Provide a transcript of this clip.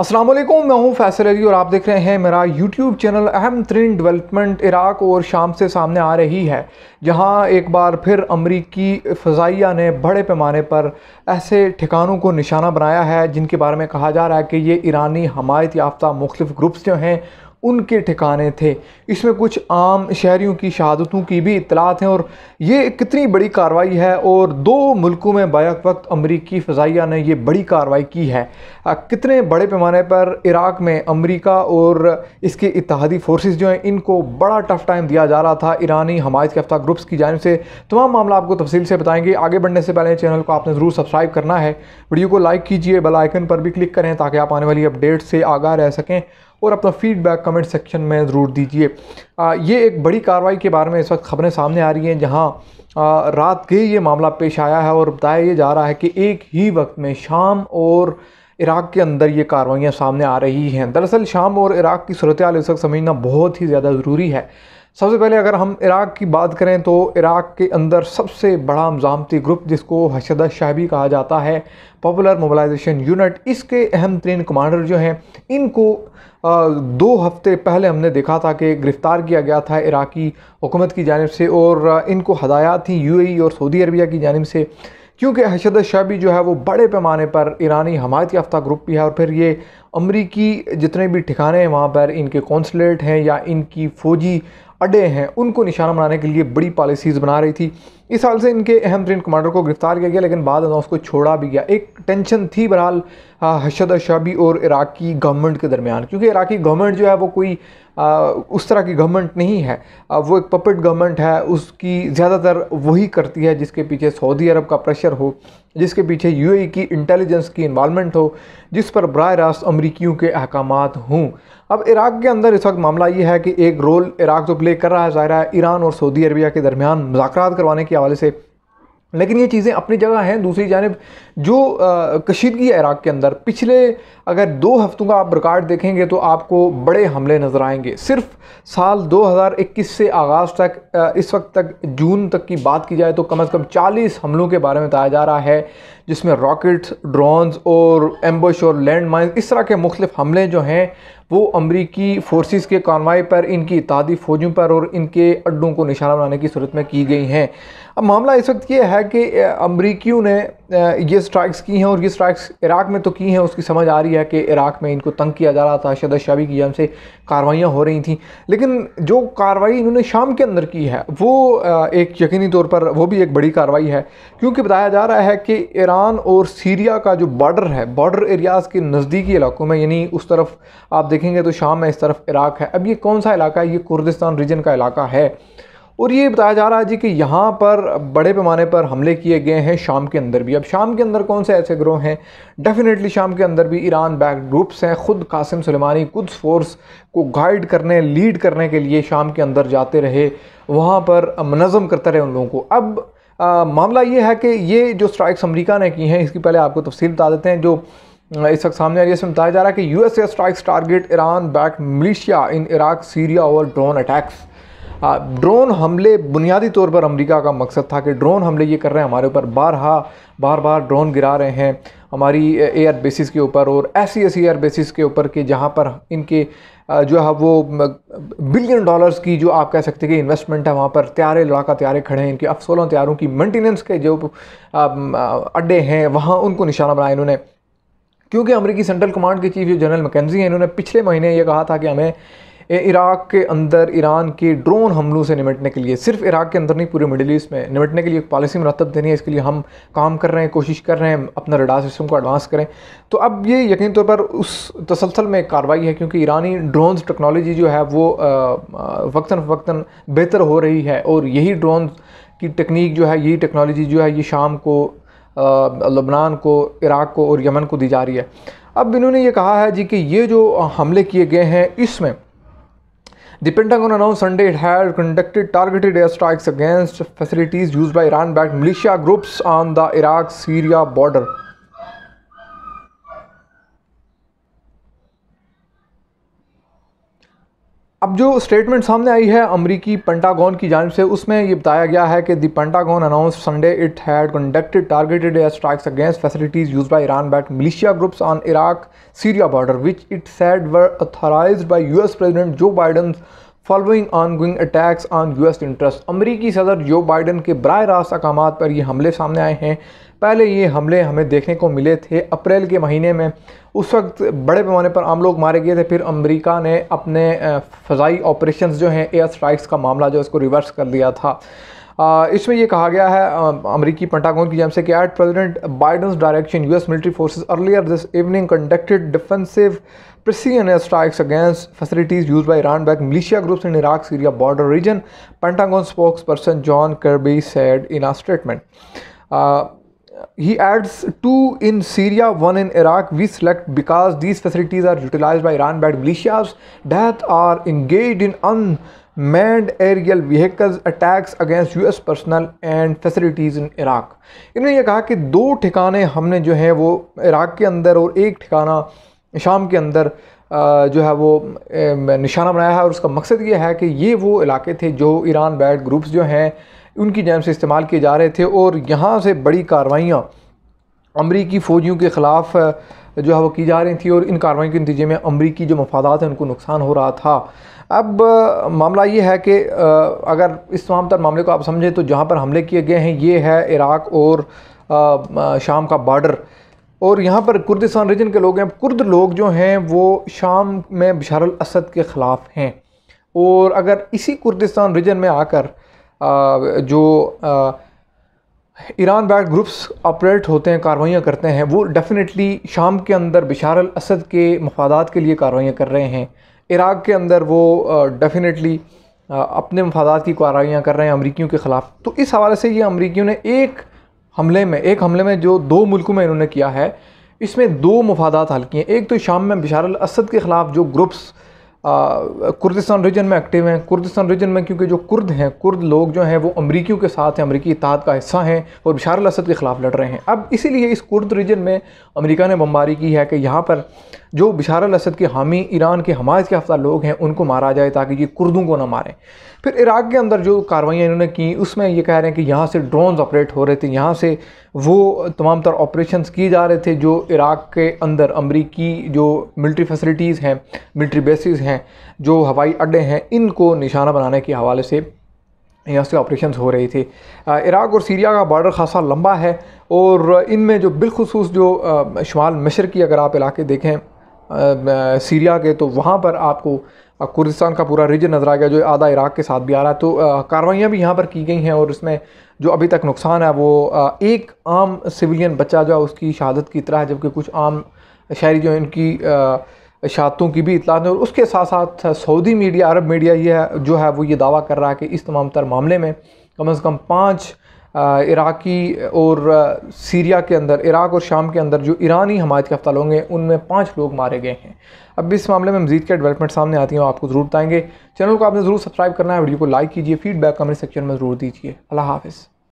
असलम मैं हूँ फैसल अली और आप देख रहे हैं मेरा YouTube चैनल अहम तरीन डेवलपमेंट इराक और शाम से सामने आ रही है जहाँ एक बार फिर अमरीकी फ़जाइया ने बड़े पैमाने पर ऐसे ठिकानों को निशाना बनाया है जिनके बारे में कहा जा रहा है कि ये ईरानी हमायत याफ़्त मुख्तफ ग्रुप्स जो हैं उनके ठिकाने थे इसमें कुछ आम शहरीों की शहादतों की भी इतलात हैं और ये कितनी बड़ी कार्रवाई है और दो मुल्कों में बैक वक्त अमरीकी फ़जाइया ने यह बड़ी कार्रवाई की है कितने बड़े पैमाने पर इराक़ में अमरीका और इसके इतिहादी फोर्स जो हैं इनको बड़ा टफ टाइम दिया जा रहा था ईरानी हमायत के अफ्ताह ग्रुप्स की जानब से तमाम मामला आपको तफसील से बताएंगे आगे बढ़ने से पहले चैनल को आपने ज़रूर सब्सक्राइब करना है वीडियो को लाइक कीजिए बेलाइकन पर भी क्लिक करें ताकि आप आने वाली अपडेट से आगाह रह सकें और अपना फीडबैक कमेंट सेक्शन में ज़रूर दीजिए ये एक बड़ी कार्रवाई के बारे में इस वक्त खबरें सामने आ रही हैं जहाँ रात के ये मामला पेश आया है और बताया ये जा रहा है कि एक ही वक्त में शाम और इराक़ के अंदर ये कार्रवाइयाँ सामने आ रही हैं दरअसल शाम और इराक़ की सूरत इस वक्त समझना बहुत ही ज़्यादा ज़रूरी है सबसे पहले अगर हम इराक़ की बात करें तो इराक़ के अंदर सबसे बड़ा मजामती ग्रुप जिसको हशदा शाहबी कहा जाता है पॉपुलर मोबलाइजेशन यूनिट इसके अहम तरीन कमांडर जो हैं इनको दो हफ्ते पहले हमने देखा था कि गिरफ़्तार किया गया था इराक़ी हुकूमत की जानब से और इनको हदायत थी यूएई और सऊदी अरबिया की जानब से क्योंकि शाह शाबी जो है वो बड़े पैमाने पर ईरानी हमायत याफ्ता ग्रुप भी है और फिर ये अमरीकी जितने भी ठिकाने हैं वहाँ पर इनके कौंसलेट हैं या इनकी फ़ौजी अड्डे हैं उनको निशाना बनाने के लिए बड़ी पॉलिसीज़ बना रही थी इस साल से इनके अहम तरीन कमांडर को गिरफ्तार किया गया लेकिन बाद में उसको छोड़ा भी गया एक टेंशन थी बहरहाल हशद अशाबी और इराक़ी गवर्नमेंट के दरमियान क्योंकि इराक़ी गवर्नमेंट जो है वो कोई आ, उस तरह की गवर्नमेंट नहीं है आ, वो एक पपेट गवर्नमेंट है उसकी ज़्यादातर वही करती है जिसके पीछे सऊदी अरब का प्रेशर हो जिसके पीछे यूएई e की इंटेलिजेंस की इन्वालमेंट हो जिस पर बर रास्त अमरीकियों के अहकाम हों अब इराक़ के अंदर इस वक्त मामला ये है कि एक रोल इराक़ जो प्ले कर रहा है ज़ाहिर है ईरान और सऊदी अरबिया के दरमियान मुजाक करवाने की के हवाले से लेकिन ये चीज़ें अपनी जगह हैं दूसरी जानब जो कशीदगी इराक़ के अंदर पिछले अगर दो हफ्तों का आप रिकॉर्ड देखेंगे तो आपको बड़े हमले नज़र आएंगे सिर्फ साल 2021 से आगाज़ तक इस वक्त तक जून तक की बात की जाए तो कम अज़ कम 40 हमलों के बारे में बताया जा रहा है जिसमें रॉकेट्स ड्रोन्स और एम्बश और लैंड माइन इस तरह के मुख्तफ हमले जो हैं वो अमरीकी फोर्सेस के कानवाई पर इनकी इतिहादी फ़ौजों पर और इनके अड्डों को निशाना बनाने की सूरत में की गई हैं अब मामला इस वक्त ये है कि अमरीकियों ने ये स्ट्राइक्स की हैं और ये स्ट्राइक्स इराक़ में तो की हैं उसकी समझ आ रही है कि इराक़ में इनको तंग किया जा रहा था शदत शाबी की से कार्रवाइयाँ हो रही थी लेकिन जो कार्रवाई इन्होंने शाम के अंदर की है वो एक यकीनी तौर पर वो भी एक बड़ी कार्रवाई है क्योंकि बताया जा रहा है कि ईरान और सीरिया का जो बॉर्डर है बॉर्डर एरियाज़ के नज़दीकी इलाकों में यानी उस तरफ आप देखेंगे तो शाम में इस तरफ इराक़ है अब ये कौन सा इलाका है ये कुर्दिस्तान रीजन का इलाका है और ये बताया जा रहा है जी कि यहाँ पर बड़े पैमाने पर हमले किए गए हैं शाम के अंदर भी अब शाम के अंदर कौन से ऐसे ग्रोह हैं डेफिनेटली शाम के अंदर भी ईरान बैक ग्रुप्स हैं ख़ुद कासिम सुलेमानी कुछ फोर्स को गाइड करने लीड करने के लिए शाम के अंदर जाते रहे वहाँ पर मनज़म करते रहे उन लोगों को अब आ, मामला ये है कि ये जो स्ट्राइक्स अमरीका ने की हैं इसकी पहले आपको तफसील बता देते हैं जो इस वक्त सामने आ रही है इसमें बताया जा रहा है कि S A strikes target Iran back militia in Iraq Syria और ड्रोन अटैक्स ड्रोन हमले बुनियादी तौर पर अमेरिका का मकसद था कि ड्रोन हमले ये कर रहे हैं हमारे ऊपर बारहा बार बार ड्रोन गिरा रहे हैं हमारी एयर बेसिस के ऊपर और ऐसी ऐसी एयर बेसिस के ऊपर कि जहाँ पर इनके जो है वो बिलियन डॉलर्स की जो आप कह सकते हैं कि इन्वेस्टमेंट है वहाँ पर त्यारे लड़ाका त्यारे खड़े हैं इनके अफसोलों त्यारों की मेंटेनेंस के जो अड्डे हैं वहाँ उनको निशाना बनाया इन्होंने क्योंकि अमेरिकी सेंट्रल कमांड के चीफ जो जनरल मकैनजी हैं इन्होंने पिछले महीने ये कहा था कि हमें इराक़ के अंदर ईरान के ड्रोन हमलों से निपटने के लिए सिर्फ इराक़ के अंदर नहीं पूरे मिडिल ईस्ट में निमटने के लिए एक पॉलिसी मरतब देनी है इसके लिए हम काम कर रहे हैं कोशिश कर रहे हैं अपना रडार सिस्टम को एडवांस करें तो अब ये यकीन तौर पर उस तसलसल में एक कार्रवाई है क्योंकि ईरानी ड्रोन टेक्नोलॉजी जो है वो वक्ता फ़वक्ता बेहतर हो रही है और यही ड्रोन की टेक्निक जो है यही टेक्नोलॉजी जो है ये शाम को लबनान को इराक़ को और यमन को दी जा रही है अब इन्होंने ये कहा है जी कि ये जो हमले किए गए हैं इसमें The Pentagon announced Sunday it had conducted targeted airstrikes against facilities used by Iran backed militia groups on the Iraq Syria border. अब जो स्टेटमेंट सामने आई है अमरीकी पेंटागन की जानब से उसमें ये बताया गया है कि the Pentagon announce Sunday it had conducted targeted air strikes against facilities use by Iran backed militia groups on Iraq Syria border which it said were by by US president Joe Biden following going attacks on S interest अमरीकी सदर जो Biden के बर रास्त अकाम पर ये हमले सामने आए हैं पहले ये हमले हमें देखने को मिले थे अप्रैल के महीने में उस वक्त बड़े पैमाने पर आम लोग मारे गए थे फिर अमरीका ने अपने फ़जाई ऑपरेशन जो हैं एयर स्ट्राइक्स का मामला जो है इसको रिवर्स कर दिया था इसमें यह कहा गया है अमरीकी पंटागोन की जम से कि at president Biden direction U S military force earlier this evening conducted defensive precision strikes against facilities use by Iran back militia groups in Iraq Syria border region Pentagon spokesperson John Kirby said in a statement he adds two in Syria one in Iraq we select because these facilities are utilize by Iran backed militias that are engage in unmanned manned aerial attacks against U S personnel and facilities in Iraq इन्होंने ये कहा कि दो ठिकाने हमने जो हैं वो इराक़ के अंदर और एक ठिकाना शाम के अंदर जो है वो निशाना बनाया है और उसका मकसद ये है कि ये वो इलाके थे जो ईरान बैड ग्रुप्स जो हैं उनकी जैम से इस्तेमाल किए जा रहे थे और यहाँ से बड़ी कार्रवाइयाँ अमरीकी फ़ौजियों के ख़िलाफ़ जो है वो की जा रही थी और इन कार्रवाई के नतीजे में अमरीकी जो मफादात हैं उनको नुकसान हो रहा था अब मामला ये है कि अगर इस तमाम तर मामले को आप समझें तो जहाँ पर हमले किए गए हैं ये है इराक़ और शाम का बॉर्डर और यहाँ पर कुर्दिस्तान रीजन के लोग हैं कुर्द लोग जो हैं वो शाम में बशार असद के ख़िलाफ़ हैं और अगर इसी कुर्दिस्तान रीजन में आकर जो ईरान बैड ग्रुप्स ऑपरेट होते हैं कार्रवाइयाँ करते हैं वो डेफिनेटली शाम के अंदर बिशार अल असद के मफादात के लिए कार्रवाइयाँ कर रहे हैं इराक़ के अंदर वो डेफिनेटली अपने मफादात की कार्रवाइयाँ कर रहे हैं अमरीकियों के ख़िलाफ़ तो इस हवाले से ये अमरीकियों ने एक हमले में एक हमले में जो दो मुल्कों में इन्होंने किया है इसमें दो मफादात हल किए हैं एक तो शाम में बिशार अल असद के ख़िलाफ़ जो ग्रुप्स कुर्दिस्तान रीजन में एक्टिव हैं कुर्दिस्तान रीजन में क्योंकि जो कुर्द हैं कुर्द लोग जो हैं वो अमरीकियों के साथ हैं अमरीकी इतिहाद का हिस्सा हैं और बिशार असद के ख़िलाफ़ लड़ रहे हैं अब इसीलिए इस कुर्द रीजन में अमरीका ने बमबारी की है कि यहाँ पर जो बिशार असद के हामी ईरान के हमायत के हफ्ता लोग हैं उनको मारा जाए ताकि ये कुर्दों को ना मारें फिर इराक़ के अंदर जो कार्रवाइयाँ इन्होंने की उसमें ये कह रहे हैं कि यहाँ से ड्रोन ऑपरेट हो रहे थे यहाँ से वो तमाम तर ऑपरेशन किए जा रहे थे जो इराक़ के अंदर अमरीकी जो मिल्ट्री फैसिलिटीज़ हैं मिल्ट्री बेसिस हैं जो हवाई अड्डे हैं इनको निशाना बनाने के हवाले से यहाँ से ऑपरेशन हो रही थी इराक़ और सीरिया का बॉर्डर खासा लंबा है और इनमें जो बिलखसूस जो शुमाल मशर की अगर आप इलाके देखें सीरिया के तो वहाँ पर आपको कुर्दिस्तान का पूरा रीजन नज़र आ गया जो आधा इराक के साथ भी आ रहा है तो कार्रवाइयाँ भी यहाँ पर की गई हैं और उसमें जो अभी तक नुकसान है वो एक आम सिविलियन बच्चा जो है उसकी शहादत की तरह है जबकि कुछ आम शहरी जो इनकी शहादतों की भी इतला है और उसके साथ साथ सऊदी मीडिया अरब मीडिया ये जो है वो ये दावा कर रहा है कि इस तमाम तर मामले में कम अज़ कम पाँच इराक़ी और सीरिया के अंदर इराक़ और शाम के अंदर जो ईरानी हमायत के अफ्ताल होंगे उनमें पाँच लोग मारे गए हैं अब इस मामले में मजीद क्या डेवलपमेंट सामने आती हैं आपको ज़रूर बताएंगे चैनल को आपने ज़रूर सब्सक्राइब करना है वीडियो को लाइक कीजिए फीडबैक कमेंट सेक्शन में ज़रूर दीजिए अल्लाह हाफिज़